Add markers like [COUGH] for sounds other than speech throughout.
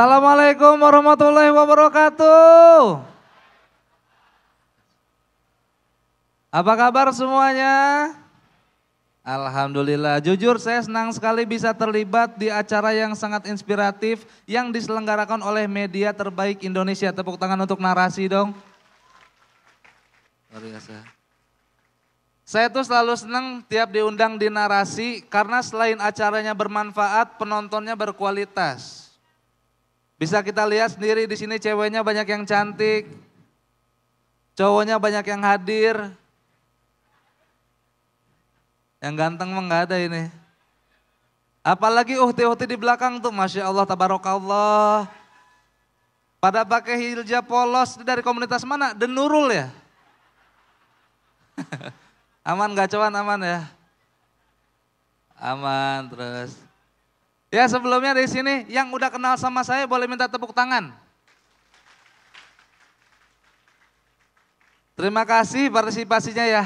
Assalamualaikum warahmatullahi wabarakatuh. Apa kabar semuanya? Alhamdulillah, jujur saya senang sekali bisa terlibat di acara yang sangat inspiratif yang diselenggarakan oleh media terbaik Indonesia. Tepuk tangan untuk narasi dong. Luar biasa. Saya tuh selalu senang tiap diundang di narasi karena selain acaranya bermanfaat, penontonnya berkualitas. Bisa kita lihat sendiri di sini ceweknya banyak yang cantik, cowoknya banyak yang hadir. Yang ganteng mah nggak ada ini. Apalagi uhti-uhti di belakang tuh, Masya Allah, Tabarakallah. Pada pakai hijab polos dari komunitas mana? Denurul ya? [LAUGHS] aman gak aman ya? Aman terus. Ya sebelumnya di sini yang udah kenal sama saya boleh minta tepuk tangan. Terima kasih partisipasinya ya.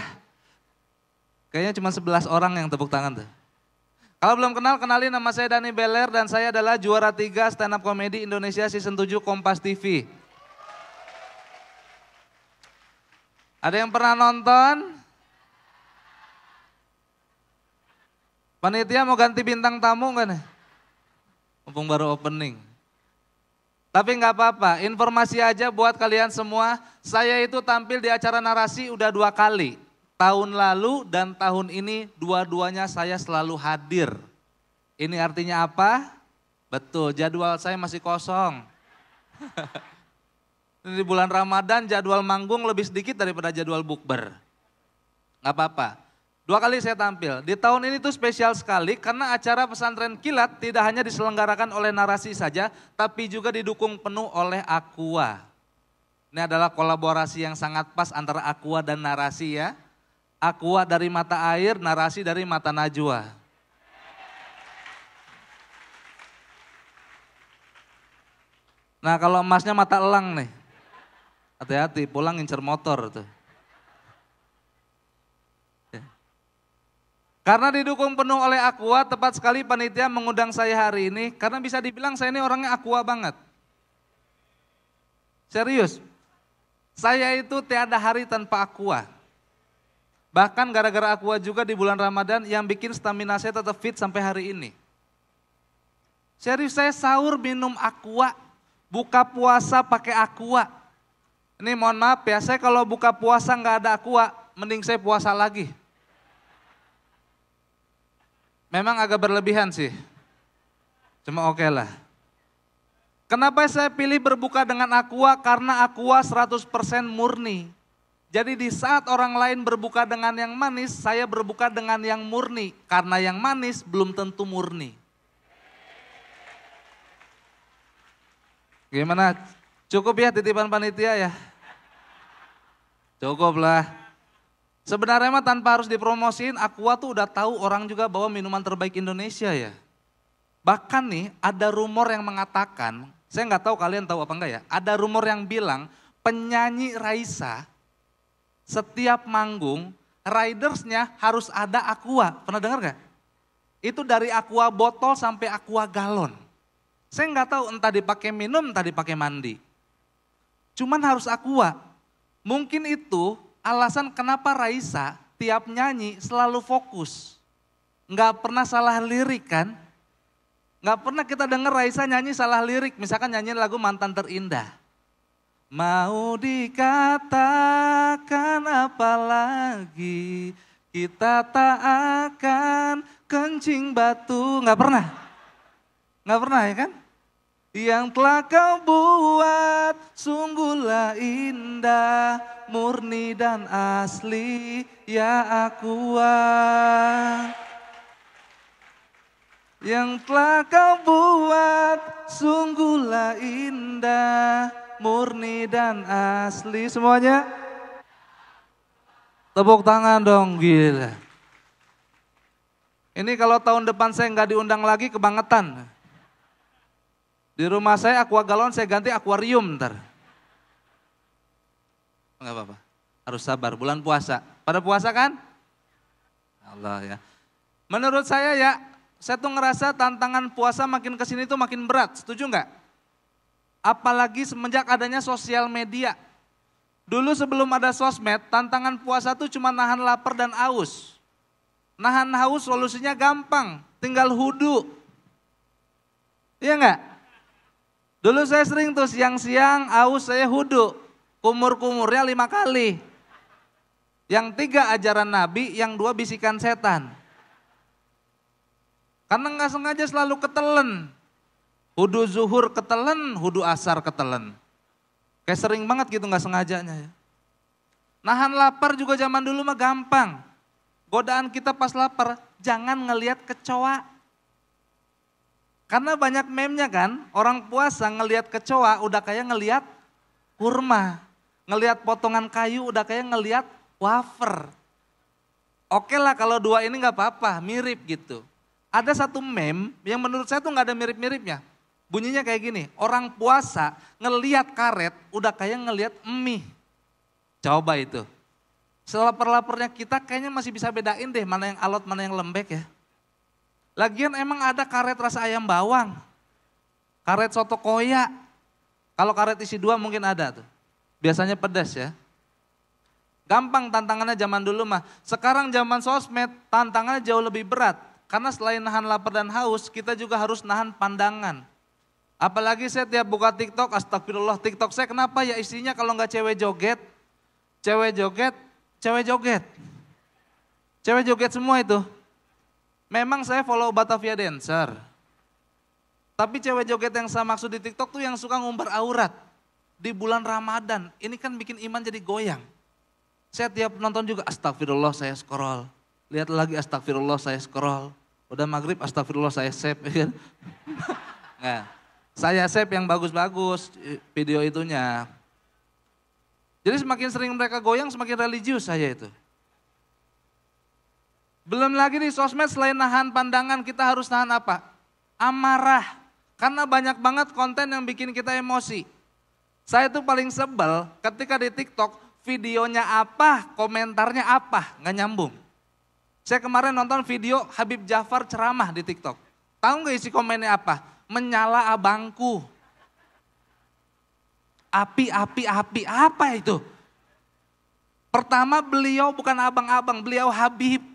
Kayaknya cuma 11 orang yang tepuk tangan tuh. Kalau belum kenal, kenalin nama saya Dani Beler dan saya adalah juara tiga stand up komedi Indonesia season 7 Kompas TV. Ada yang pernah nonton? Panitia mau ganti bintang tamu enggak nih? Mumpung baru opening. Tapi nggak apa-apa, informasi aja buat kalian semua. Saya itu tampil di acara narasi udah dua kali. Tahun lalu dan tahun ini dua-duanya saya selalu hadir. Ini artinya apa? Betul, jadwal saya masih kosong. [LAUGHS] di bulan Ramadan jadwal manggung lebih sedikit daripada jadwal bukber. Nggak apa-apa. Dua kali saya tampil. Di tahun ini tuh spesial sekali karena acara pesantren kilat tidak hanya diselenggarakan oleh narasi saja, tapi juga didukung penuh oleh Aqua. Ini adalah kolaborasi yang sangat pas antara Aqua dan narasi ya. Aqua dari mata air, narasi dari mata najwa. Nah kalau emasnya mata elang nih. Hati-hati, pulang ngincer motor tuh. Karena didukung penuh oleh Aqua, tepat sekali panitia mengundang saya hari ini. Karena bisa dibilang saya ini orangnya Aqua banget. Serius, saya itu tiada hari tanpa Aqua. Bahkan gara-gara Aqua juga di bulan Ramadan yang bikin stamina saya tetap fit sampai hari ini. Serius saya sahur minum Aqua, buka puasa pakai Aqua. Ini mohon maaf ya, saya kalau buka puasa nggak ada Aqua, mending saya puasa lagi. Memang agak berlebihan sih. Cuma oke okay lah. Kenapa saya pilih berbuka dengan aqua? Karena aqua 100% murni. Jadi di saat orang lain berbuka dengan yang manis, saya berbuka dengan yang murni. Karena yang manis belum tentu murni. Gimana? Cukup ya titipan panitia ya? Cukup lah. Sebenarnya mah tanpa harus dipromosin, Aqua tuh udah tahu orang juga bahwa minuman terbaik Indonesia ya. Bahkan nih ada rumor yang mengatakan, saya nggak tahu kalian tahu apa enggak ya, ada rumor yang bilang penyanyi Raisa setiap manggung ridersnya harus ada aqua. Pernah dengar nggak? Itu dari aqua botol sampai aqua galon. Saya nggak tahu entah dipakai minum, entah dipakai mandi. Cuman harus aqua. Mungkin itu alasan kenapa Raisa tiap nyanyi selalu fokus. Nggak pernah salah lirik kan. Nggak pernah kita dengar Raisa nyanyi salah lirik. Misalkan nyanyi lagu Mantan Terindah. Mau dikatakan apa lagi kita tak akan kencing batu. Nggak pernah. Nggak pernah ya kan? yang telah kau buat sungguhlah indah, murni dan asli ya aku Yang telah kau buat sungguhlah indah, murni dan asli semuanya. Tepuk tangan dong gila. Ini kalau tahun depan saya nggak diundang lagi kebangetan. Di rumah saya aqua galon saya ganti akuarium ntar. Enggak apa-apa. Harus sabar, bulan puasa. Pada puasa kan? Allah ya. Menurut saya ya, saya tuh ngerasa tantangan puasa makin kesini tuh makin berat. Setuju nggak? Apalagi semenjak adanya sosial media. Dulu sebelum ada sosmed, tantangan puasa tuh cuma nahan lapar dan aus. Nahan haus solusinya gampang, tinggal hudu. Iya nggak? Dulu saya sering tuh siang-siang aus saya hudu. Kumur-kumurnya lima kali. Yang tiga ajaran Nabi, yang dua bisikan setan. Karena nggak sengaja selalu ketelen. Hudu zuhur ketelen, hudu asar ketelen. Kayak sering banget gitu nggak sengajanya ya. Nahan lapar juga zaman dulu mah gampang. Godaan kita pas lapar, jangan ngelihat kecoa. Karena banyak memnya kan, orang puasa ngelihat kecoa udah kayak ngelihat kurma. Ngelihat potongan kayu udah kayak ngelihat wafer. Oke lah kalau dua ini nggak apa-apa, mirip gitu. Ada satu mem yang menurut saya tuh nggak ada mirip-miripnya. Bunyinya kayak gini, orang puasa ngelihat karet udah kayak ngelihat mie. Coba itu. Setelah lapernya kita kayaknya masih bisa bedain deh mana yang alot, mana yang lembek ya. Lagian emang ada karet rasa ayam bawang. Karet soto koya. Kalau karet isi dua mungkin ada tuh. Biasanya pedas ya. Gampang tantangannya zaman dulu mah. Sekarang zaman sosmed tantangannya jauh lebih berat. Karena selain nahan lapar dan haus, kita juga harus nahan pandangan. Apalagi saya tiap buka TikTok, astagfirullah TikTok saya kenapa ya isinya kalau nggak cewek joget, cewek joget, cewek joget. Cewek joget semua itu memang saya follow Batavia Dancer. Tapi cewek joget yang saya maksud di TikTok tuh yang suka ngumbar aurat di bulan Ramadan. Ini kan bikin iman jadi goyang. Saya tiap nonton juga astagfirullah saya scroll. Lihat lagi astagfirullah saya scroll. Udah maghrib astagfirullah saya save. [LAUGHS] nah, saya save yang bagus-bagus video itunya. Jadi semakin sering mereka goyang semakin religius saya itu. Belum lagi di sosmed selain nahan pandangan kita harus nahan apa? Amarah. Karena banyak banget konten yang bikin kita emosi. Saya tuh paling sebel ketika di TikTok videonya apa, komentarnya apa, nggak nyambung. Saya kemarin nonton video Habib Jafar ceramah di TikTok. Tahu nggak isi komennya apa? Menyala abangku. Api, api, api, apa itu? Pertama beliau bukan abang-abang, beliau Habib.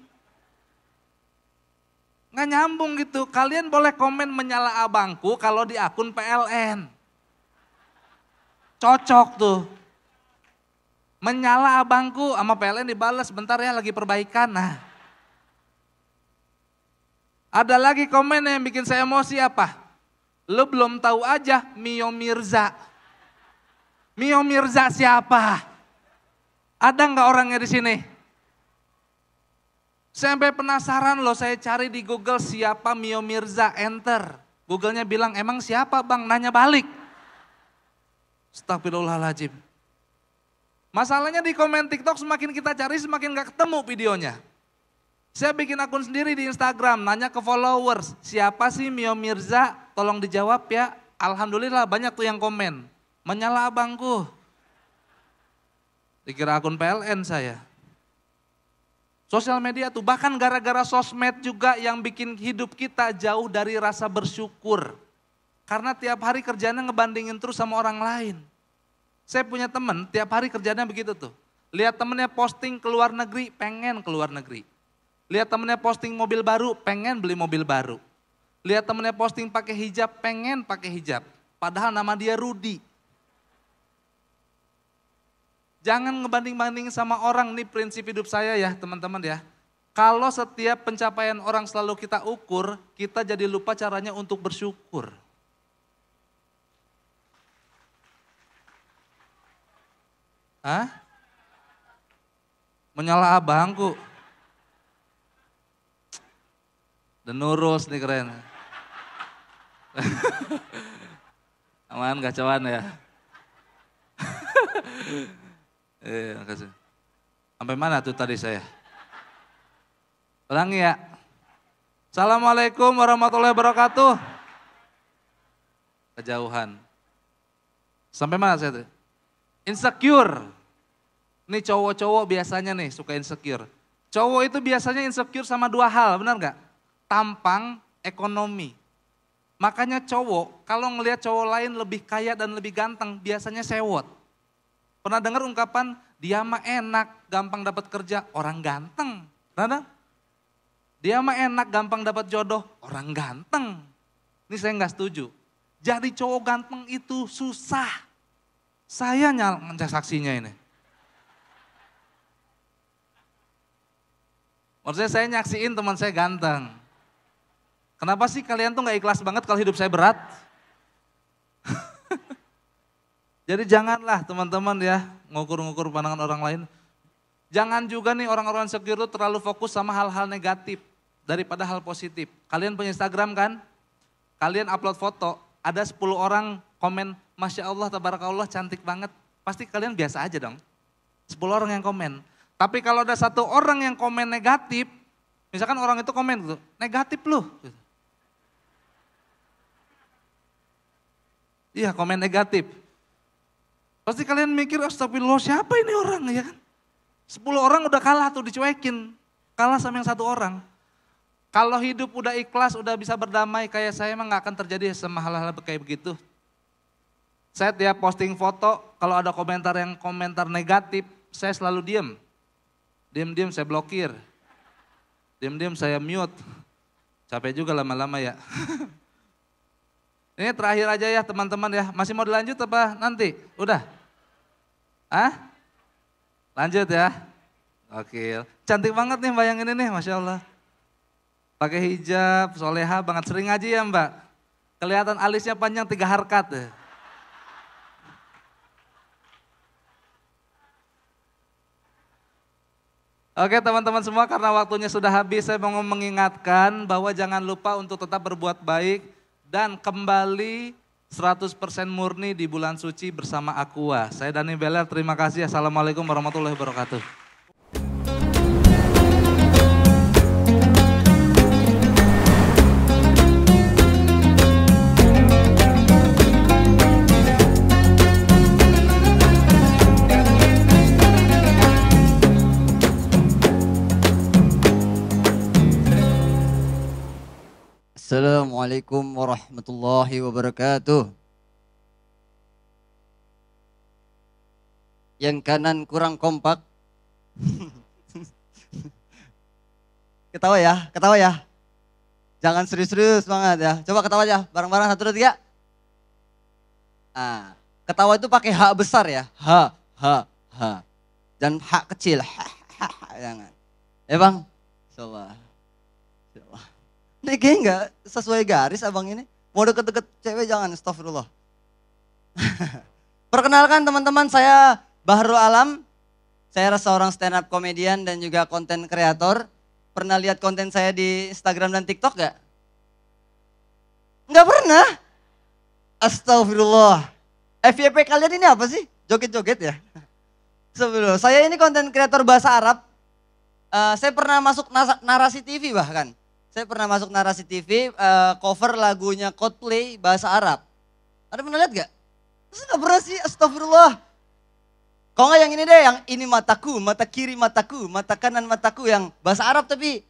Nggak nyambung gitu. Kalian boleh komen menyala abangku kalau di akun PLN. Cocok tuh. Menyala abangku sama PLN dibalas bentar ya lagi perbaikan. Nah. Ada lagi komen yang bikin saya emosi apa? Lu belum tahu aja Mio Mirza. Mio Mirza siapa? Ada nggak orangnya di sini? Sampai penasaran loh saya cari di Google siapa Mio Mirza, enter. Googlenya bilang emang siapa bang, nanya balik. Astagfirullahaladzim. Masalahnya di komen TikTok semakin kita cari semakin gak ketemu videonya. Saya bikin akun sendiri di Instagram, nanya ke followers, siapa sih Mio Mirza? Tolong dijawab ya. Alhamdulillah banyak tuh yang komen. Menyala abangku. Dikira akun PLN saya. Sosial media tuh bahkan gara-gara sosmed juga yang bikin hidup kita jauh dari rasa bersyukur. Karena tiap hari kerjanya ngebandingin terus sama orang lain. Saya punya temen tiap hari kerjanya begitu tuh. Lihat temennya posting ke luar negeri, pengen ke luar negeri. Lihat temennya posting mobil baru, pengen beli mobil baru. Lihat temennya posting pakai hijab, pengen pakai hijab. Padahal nama dia Rudi. Jangan ngebanding-banding sama orang, nih prinsip hidup saya ya teman-teman ya. Kalau setiap pencapaian orang selalu kita ukur, kita jadi lupa caranya untuk bersyukur. Hah? Menyala abangku. Denurus nih keren. [LAUGHS] Aman gak gacauan ya. [LAUGHS] Eh, iya, makasih. Iya, Sampai mana tuh tadi saya? Ulangi ya. Assalamualaikum warahmatullahi wabarakatuh. Kejauhan. Sampai mana saya tuh? Insecure. Ini cowok-cowok biasanya nih suka insecure. Cowok itu biasanya insecure sama dua hal, benar nggak? Tampang, ekonomi. Makanya cowok, kalau ngelihat cowok lain lebih kaya dan lebih ganteng, biasanya sewot. Pernah dengar ungkapan, dia mah enak, gampang dapat kerja, orang ganteng. Nana? Dia mah enak, gampang dapat jodoh, orang ganteng. Ini saya nggak setuju. Jadi cowok ganteng itu susah. Saya nyal saksinya ini. Maksudnya saya nyaksiin teman saya ganteng. Kenapa sih kalian tuh nggak ikhlas banget kalau hidup saya berat? Jadi janganlah teman-teman ya ngukur-ngukur pandangan orang lain. Jangan juga nih orang-orang insecure terlalu fokus sama hal-hal negatif daripada hal positif. Kalian punya Instagram kan? Kalian upload foto, ada 10 orang komen, Masya Allah, Tabarakallah, cantik banget. Pasti kalian biasa aja dong. 10 orang yang komen. Tapi kalau ada satu orang yang komen negatif, misalkan orang itu komen gitu, negatif loh. Iya komen negatif. Pasti kalian mikir, astagfirullah siapa ini orang ya kan? Sepuluh orang udah kalah tuh dicuekin. Kalah sama yang satu orang. Kalau hidup udah ikhlas, udah bisa berdamai kayak saya emang gak akan terjadi semahal-hal kayak begitu. Saya tiap posting foto, kalau ada komentar yang komentar negatif, saya selalu diem. Diem-diem saya blokir. Diem-diem saya mute. Capek juga lama-lama ya. [LAUGHS] Ini terakhir aja ya teman-teman ya. Masih mau dilanjut apa nanti? Udah? Ah? Lanjut ya. Oke. Cantik banget nih bayangin ini, Masya Allah. Pakai hijab, soleha banget. Sering ngaji ya mbak? Kelihatan alisnya panjang tiga harkat. Deh. Ya. Oke teman-teman semua karena waktunya sudah habis saya mau mengingatkan bahwa jangan lupa untuk tetap berbuat baik dan kembali 100% murni di bulan suci bersama Aqua. Saya Dani Beler, terima kasih. Assalamualaikum warahmatullahi wabarakatuh. Assalamualaikum warahmatullahi wabarakatuh. Yang kanan kurang kompak. [LAUGHS] ketawa ya, ketawa ya. Jangan serius-serius banget ya. Coba ketawa aja, bareng-bareng satu dua tiga. Ah, ketawa itu pakai hak besar ya. Ha, ha, ha. Dan hak kecil. Ha, [LAUGHS] ha, Jangan. Ya bang, insyaallah. Ini kayaknya nggak sesuai garis abang ini. Mau deket-deket cewek jangan, astagfirullah. [LAUGHS] Perkenalkan teman-teman, saya Bahru Alam. Saya seorang stand up komedian dan juga konten kreator. Pernah lihat konten saya di Instagram dan TikTok gak? Nggak pernah. Astagfirullah. FYP kalian ini apa sih? Joget-joget ya? Sebelum [LAUGHS] saya ini konten kreator bahasa Arab. Uh, saya pernah masuk narasi TV bahkan saya pernah masuk narasi TV uh, eh, cover lagunya Coldplay bahasa Arab. Ada pernah lihat gak? Terus gak pernah sih, astagfirullah. kau gak yang ini deh, yang ini mataku, mata kiri mataku, mata kanan mataku yang bahasa Arab tapi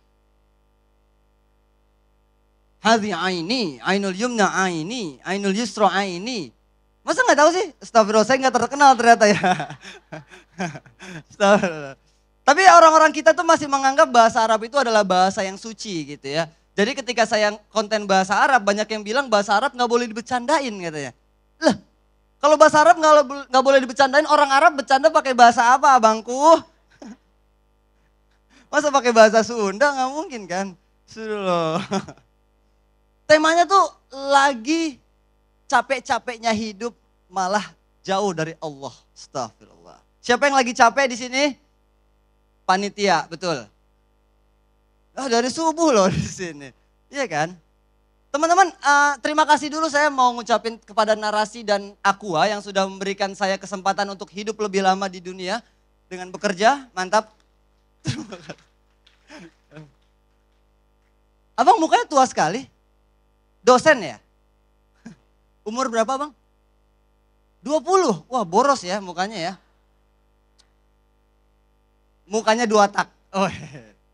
Hadi aini, ainul yumna aini, ainul yusro aini. Masa gak tahu sih? Astagfirullah, saya gak terkenal ternyata ya. [LAUGHS] Astagfirullah. Tapi orang-orang kita tuh masih menganggap bahasa Arab itu adalah bahasa yang suci gitu ya. Jadi ketika saya konten bahasa Arab, banyak yang bilang bahasa Arab nggak boleh dibecandain katanya. Lah, kalau bahasa Arab nggak boleh dibecandain, orang Arab bercanda pakai bahasa apa abangku? [LAUGHS] Masa pakai bahasa Sunda nggak mungkin kan? Sudah loh. [LAUGHS] Temanya tuh lagi capek-capeknya hidup malah jauh dari Allah. Astagfirullah. Siapa yang lagi capek di sini? panitia, betul. Oh, dari subuh loh [LAUGHS] di sini. Iya kan? Teman-teman, uh, terima kasih dulu saya mau ngucapin kepada Narasi dan Aqua yang sudah memberikan saya kesempatan untuk hidup lebih lama di dunia dengan bekerja. Mantap. [LAUGHS] Abang mukanya tua sekali. Dosen ya? [LAUGHS] Umur berapa, Bang? 20. Wah, boros ya mukanya ya mukanya dua tak. Oh.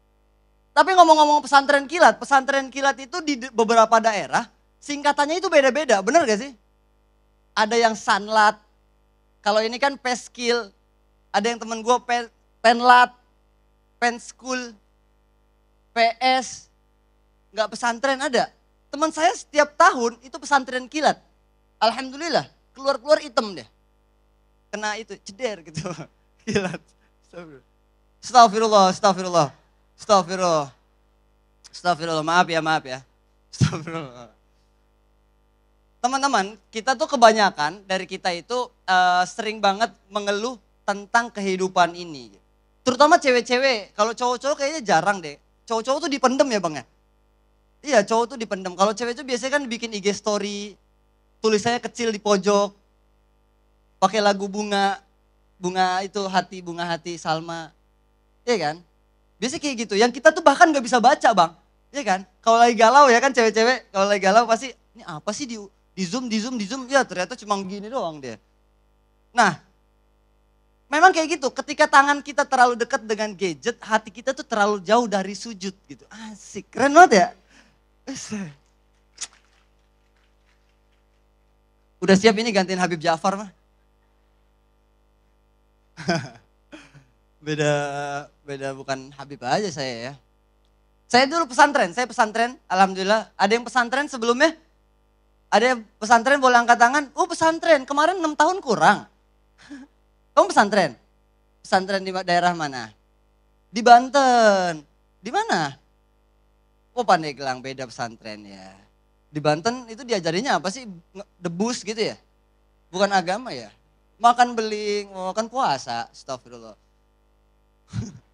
[LAUGHS] Tapi ngomong-ngomong pesantren kilat, pesantren kilat itu di beberapa daerah singkatannya itu beda-beda, bener gak sih? Ada yang sanlat, kalau ini kan peskil, ada yang temen gue pen, penlat, penskul, PS, nggak pesantren ada. Teman saya setiap tahun itu pesantren kilat. Alhamdulillah, keluar-keluar item deh. Kena itu, ceder gitu, [LAUGHS] kilat. Astagfirullah, astagfirullah. Astagfirullah. Astagfirullah, maaf ya, maaf ya. Astagfirullah. Teman-teman, kita tuh kebanyakan dari kita itu uh, sering banget mengeluh tentang kehidupan ini. Terutama cewek-cewek, kalau cowok-cowok kayaknya jarang deh. Cowok-cowok tuh dipendem ya bang ya? Iya, cowok tuh dipendem. Kalau cewek tuh biasanya kan bikin IG story, tulisannya kecil di pojok, pakai lagu bunga, bunga itu hati, bunga hati, Salma Iya kan? Biasanya kayak gitu. Yang kita tuh bahkan gak bisa baca bang. Iya kan? Kalau lagi galau ya kan cewek-cewek. Kalau lagi galau pasti, ini apa sih di, di zoom, di zoom, di zoom. Ya ternyata cuma gini doang dia. Nah, memang kayak gitu. Ketika tangan kita terlalu dekat dengan gadget, hati kita tuh terlalu jauh dari sujud gitu. Asik, keren banget ya. [LAUGHS] Udah siap ini gantiin Habib Ja'far mah? [LAUGHS] Beda beda bukan Habib aja saya ya. Saya dulu pesantren, saya pesantren, alhamdulillah. Ada yang pesantren sebelumnya? Ada yang pesantren boleh angkat tangan? Oh pesantren, kemarin 6 tahun kurang. Kamu pesantren? Pesantren di daerah mana? Di Banten. Di mana? Oh Pandeglang, beda pesantren ya. Di Banten itu diajarinya apa sih? Debus gitu ya? Bukan agama ya? Makan beling, makan puasa, astagfirullah. [LAUGHS]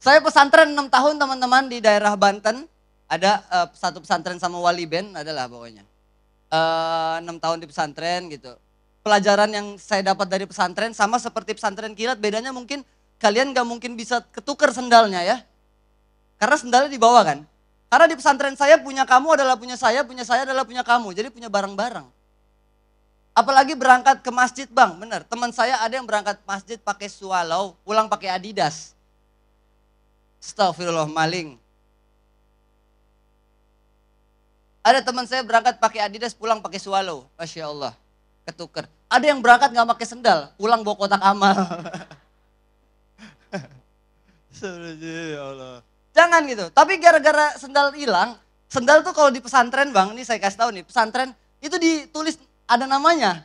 Saya pesantren 6 tahun teman-teman di daerah Banten. Ada uh, satu pesantren sama wali ben adalah pokoknya. Uh, eh, 6 tahun di pesantren gitu. Pelajaran yang saya dapat dari pesantren sama seperti pesantren kilat. Bedanya mungkin kalian gak mungkin bisa ketuker sendalnya ya. Karena sendalnya di bawah kan. Karena di pesantren saya punya kamu adalah punya saya, punya saya adalah punya kamu. Jadi punya barang-barang. Apalagi berangkat ke masjid bang, benar Teman saya ada yang berangkat masjid pakai sualau, pulang pakai adidas. Astagfirullah maling. Ada teman saya berangkat pakai Adidas, pulang pakai Swallow. Masya Allah, ketuker. Ada yang berangkat nggak pakai sendal, pulang bawa kotak amal. Allah. [LAUGHS] Jangan gitu. Tapi gara-gara sendal hilang, sendal tuh kalau di pesantren bang, ini saya kasih tahu nih, pesantren itu ditulis ada namanya.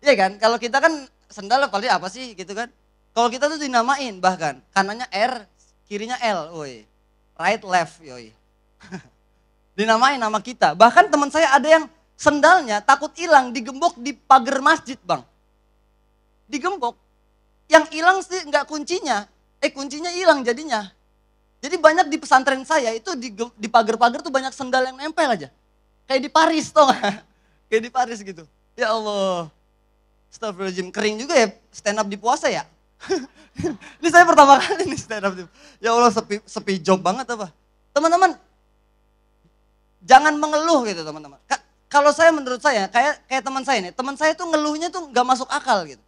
ya kan? Kalau kita kan sendal paling apa sih gitu kan? Kalau kita tuh dinamain bahkan kanannya R, kirinya L, woi. Right, left, yoi. [LAUGHS] Dinamain nama kita. Bahkan teman saya ada yang sendalnya takut hilang digembok di pagar masjid, Bang. Digembok. Yang hilang sih nggak kuncinya, eh kuncinya hilang jadinya. Jadi banyak di pesantren saya itu di, di pagar-pagar tuh banyak sendal yang nempel aja. Kayak di Paris toh [LAUGHS] Kayak di Paris gitu. Ya Allah. Astagfirullahaladzim. Kering juga ya stand up di puasa ya ini saya pertama kali nih stand up. Ya Allah sepi, sepi job banget apa. Teman-teman, jangan mengeluh gitu teman-teman. kalau saya menurut saya, kayak kayak teman saya nih, teman saya tuh ngeluhnya tuh nggak masuk akal gitu.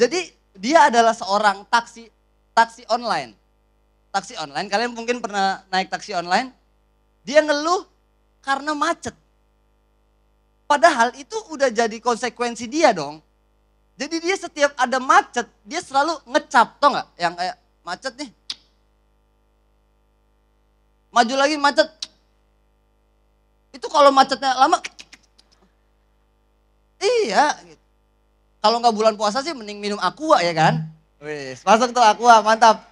Jadi dia adalah seorang taksi taksi online. Taksi online, kalian mungkin pernah naik taksi online. Dia ngeluh karena macet. Padahal itu udah jadi konsekuensi dia dong. Jadi dia setiap ada macet, dia selalu ngecap, tau gak? Yang kayak macet nih. Maju lagi macet. Itu kalau macetnya lama. Iya. Gitu. Kalau nggak bulan puasa sih mending minum aqua ya kan? Wih, masuk tuh aqua, mantap.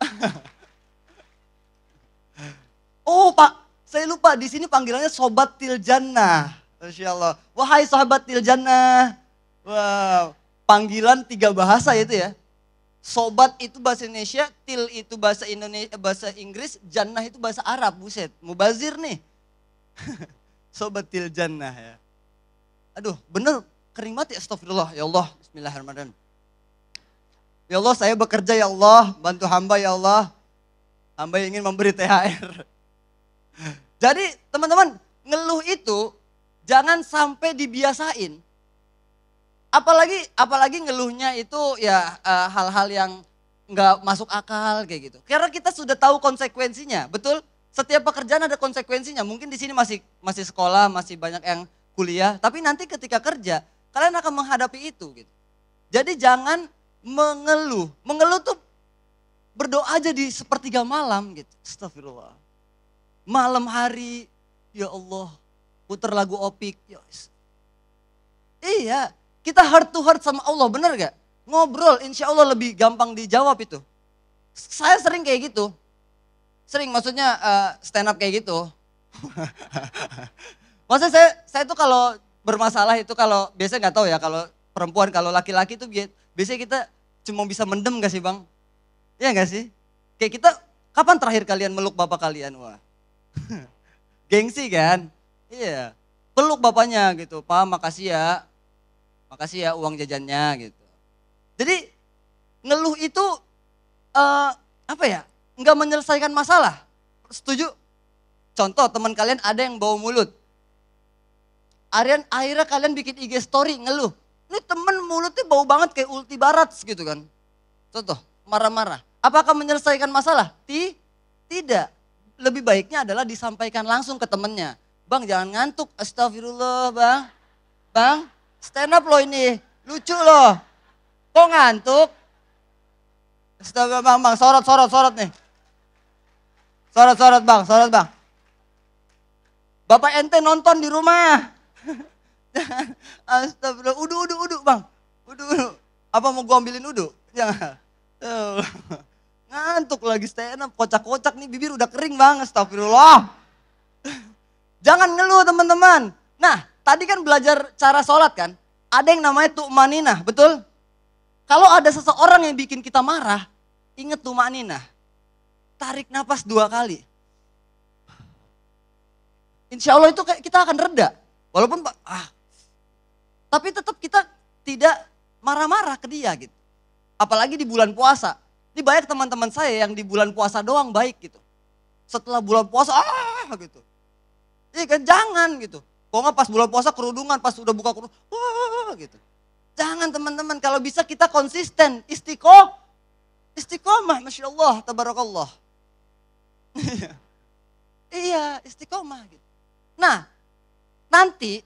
[LAUGHS] oh pak, saya lupa di sini panggilannya sobat tiljana. Masya Allah. Wahai sobat tiljana. Wow panggilan tiga bahasa itu ya. Sobat itu bahasa Indonesia, til itu bahasa Indonesia, eh, bahasa Inggris, jannah itu bahasa Arab, buset. Mubazir nih. [LAUGHS] sobat til jannah ya. Aduh, bener kering mati ya, astagfirullah. Ya Allah, bismillahirrahmanirrahim. Ya Allah, saya bekerja ya Allah, bantu hamba ya Allah. Hamba ingin memberi THR. [LAUGHS] Jadi, teman-teman, ngeluh itu jangan sampai dibiasain apalagi apalagi ngeluhnya itu ya eh, hal-hal uh, yang nggak masuk akal kayak gitu. Karena kita sudah tahu konsekuensinya, betul? Setiap pekerjaan ada konsekuensinya. Mungkin di sini masih masih sekolah, masih banyak yang kuliah, tapi nanti ketika kerja kalian akan menghadapi itu gitu. Jadi jangan mengeluh. Mengeluh tuh berdoa aja di sepertiga malam gitu. Astagfirullah. Malam hari, ya Allah, putar lagu opik. Ya. Iya, kita heart to heart sama Allah, bener gak? Ngobrol, insya Allah lebih gampang dijawab itu. Saya sering kayak gitu. Sering, maksudnya uh, stand up kayak gitu. [LAUGHS] maksudnya saya, saya tuh kalau bermasalah itu kalau, biasanya gak tahu ya, kalau perempuan, kalau laki-laki tuh biasanya kita cuma bisa mendem gak sih bang? Iya gak sih? Kayak kita, kapan terakhir kalian meluk bapak kalian? Wah, [LAUGHS] gengsi kan? Iya, peluk bapaknya gitu, pak makasih ya, makasih ya uang jajannya gitu. Jadi ngeluh itu uh, apa ya? Nggak menyelesaikan masalah. Setuju? Contoh teman kalian ada yang bau mulut. Arian akhirnya kalian bikin IG story ngeluh. Ini temen mulutnya bau banget kayak ulti barat gitu kan. Contoh marah-marah. Apakah menyelesaikan masalah? Ti tidak. Lebih baiknya adalah disampaikan langsung ke temennya. Bang jangan ngantuk. Astagfirullah bang. Bang stand up loh ini, lucu loh. Kok ngantuk? Sudah bang, bang, sorot, sorot, sorot nih. Sorot, sorot bang, sorot bang. Bapak ente nonton di rumah. [LAUGHS] Astagfirullah, udu, udu, udu bang. Udu, udu. Apa mau gua ambilin udu? Jangan. Ngantuk lagi stand up, kocak-kocak nih bibir udah kering bang, astagfirullah. Jangan ngeluh teman-teman. Nah, tadi kan belajar cara sholat kan? Ada yang namanya tu'maninah, betul? Kalau ada seseorang yang bikin kita marah, ingat tu'maninah. Tarik nafas dua kali. Insya Allah itu kita akan reda. Walaupun, ah, tapi tetap kita tidak marah-marah ke dia gitu. Apalagi di bulan puasa. Ini banyak teman-teman saya yang di bulan puasa doang baik gitu. Setelah bulan puasa, ah gitu. Iya kan? jangan gitu Kok nggak pas bulan puasa kerudungan, pas udah buka kerudung, wah gitu. Jangan teman-teman, kalau bisa kita konsisten, istiqomah, istiqomah, masya Allah, tabarakallah. [LAUGHS] iya, istiqomah gitu. Nah, nanti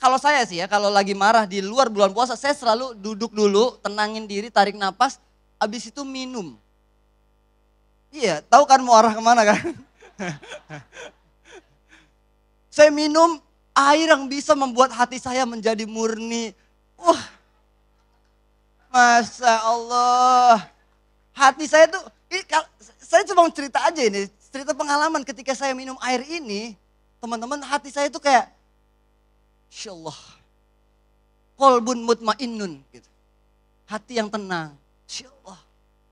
kalau saya sih ya, kalau lagi marah di luar bulan puasa, saya selalu duduk dulu, tenangin diri, tarik nafas, habis itu minum. Iya, tahu kan mau arah kemana kan? [LAUGHS] saya minum, air yang bisa membuat hati saya menjadi murni. Wah, masya Allah. Hati saya tuh, ini, saya cuma cerita aja ini, cerita pengalaman ketika saya minum air ini, teman-teman hati saya tuh kayak, Insya Allah, kolbun mutmainnun gitu. Hati yang tenang, Insya Allah.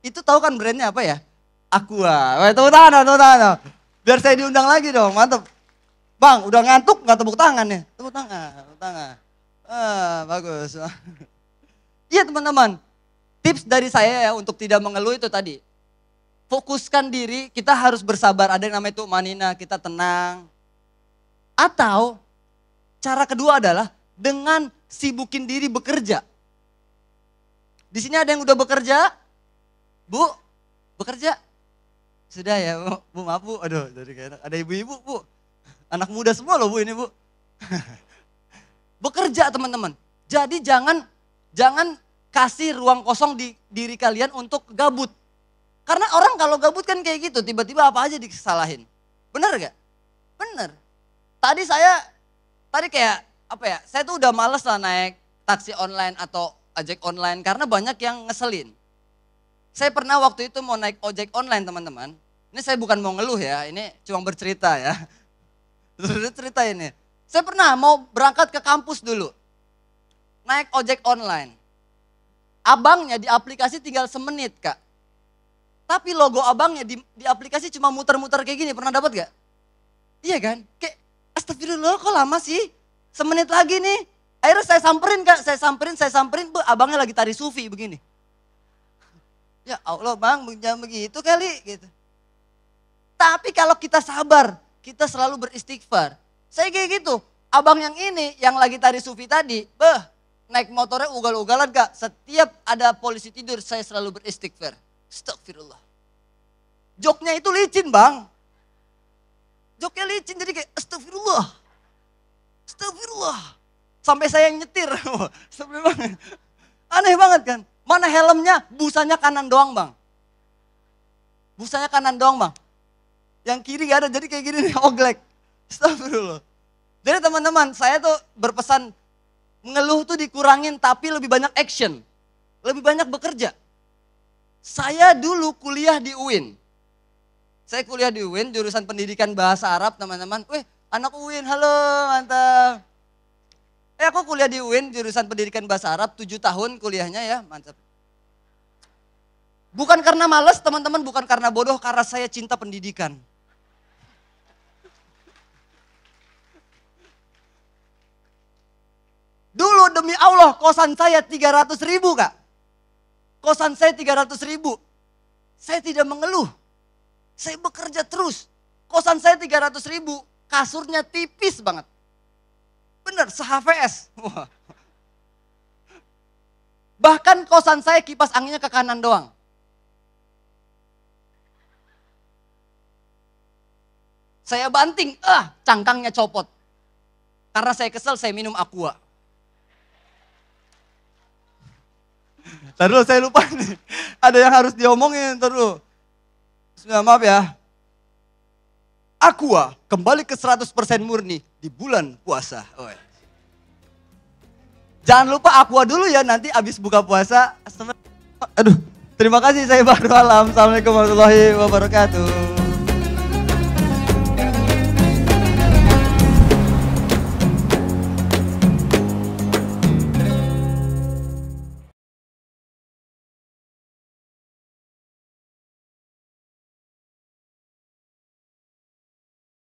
Itu tahu kan brandnya apa ya? Aqua. Wah, tepuk tangan, tepuk tangan. Biar saya diundang lagi dong, mantep. Bang, udah ngantuk nggak tepuk tangan ya? Tepuk tangan, tepuk tangan. Ah, bagus. [LAUGHS] Iya teman-teman, tips dari saya ya untuk tidak mengeluh itu tadi. Fokuskan diri, kita harus bersabar. Ada yang namanya itu manina, kita tenang. Atau cara kedua adalah dengan sibukin diri bekerja. Di sini ada yang udah bekerja? Bu, bekerja? Sudah ya, Bu, bu maaf Bu. Aduh, jadi kayak Ada ibu-ibu, Bu. Anak muda semua loh Bu ini Bu. [LAUGHS] Bekerja teman-teman. Jadi jangan jangan kasih ruang kosong di diri kalian untuk gabut. Karena orang kalau gabut kan kayak gitu, tiba-tiba apa aja disalahin. Bener gak? Bener. Tadi saya, tadi kayak apa ya, saya tuh udah males lah naik taksi online atau ojek online karena banyak yang ngeselin. Saya pernah waktu itu mau naik ojek online teman-teman. Ini saya bukan mau ngeluh ya, ini cuma bercerita ya cerita ini. Ya. Saya pernah mau berangkat ke kampus dulu. Naik ojek online. Abangnya di aplikasi tinggal semenit, Kak. Tapi logo abangnya di, di aplikasi cuma muter-muter kayak gini. Pernah dapat gak? Iya kan? Kayak, astagfirullah kok lama sih? Semenit lagi nih. Akhirnya saya samperin, Kak. Saya samperin, saya samperin. Bu, abangnya lagi tari sufi begini. Ya Allah bang, jangan begitu kali gitu. Tapi kalau kita sabar, kita selalu beristighfar. Saya kayak gitu. Abang yang ini, yang lagi tadi Sufi tadi, beh, naik motornya ugal-ugalan kak. Setiap ada polisi tidur, saya selalu beristighfar. Astagfirullah. Joknya itu licin bang. Joknya licin, jadi kayak astagfirullah. Astagfirullah. Sampai saya yang nyetir. [LAUGHS] Aneh banget kan. Mana helmnya? Busanya kanan doang bang. Busanya kanan doang bang. Yang kiri gak ada, jadi kayak gini nih, [LAUGHS] oglek. Astagfirullah. Jadi teman-teman, saya tuh berpesan, mengeluh tuh dikurangin tapi lebih banyak action. Lebih banyak bekerja. Saya dulu kuliah di UIN. Saya kuliah di UIN, jurusan pendidikan bahasa Arab, teman-teman. Wih, anak UIN, halo, mantap. Eh, aku kuliah di UIN, jurusan pendidikan bahasa Arab, 7 tahun kuliahnya ya, mantap. Bukan karena males teman-teman, bukan karena bodoh, karena saya cinta pendidikan. Dulu demi Allah kosan saya 300 ribu kak. Kosan saya 300 ribu. Saya tidak mengeluh. Saya bekerja terus. Kosan saya 300 ribu. Kasurnya tipis banget. Bener, se-HVS. Bahkan kosan saya kipas anginnya ke kanan doang. Saya banting, ah cangkangnya copot. Karena saya kesel, saya minum aqua. Tadi saya lupa nih. [LAUGHS] Ada yang harus diomongin, terus. dulu. maaf ya. Aqua kembali ke 100% murni di bulan puasa. Oh, iya. Jangan lupa Aqua dulu ya, nanti habis buka puasa. Aduh, terima kasih saya baru alam. Assalamualaikum warahmatullahi wabarakatuh.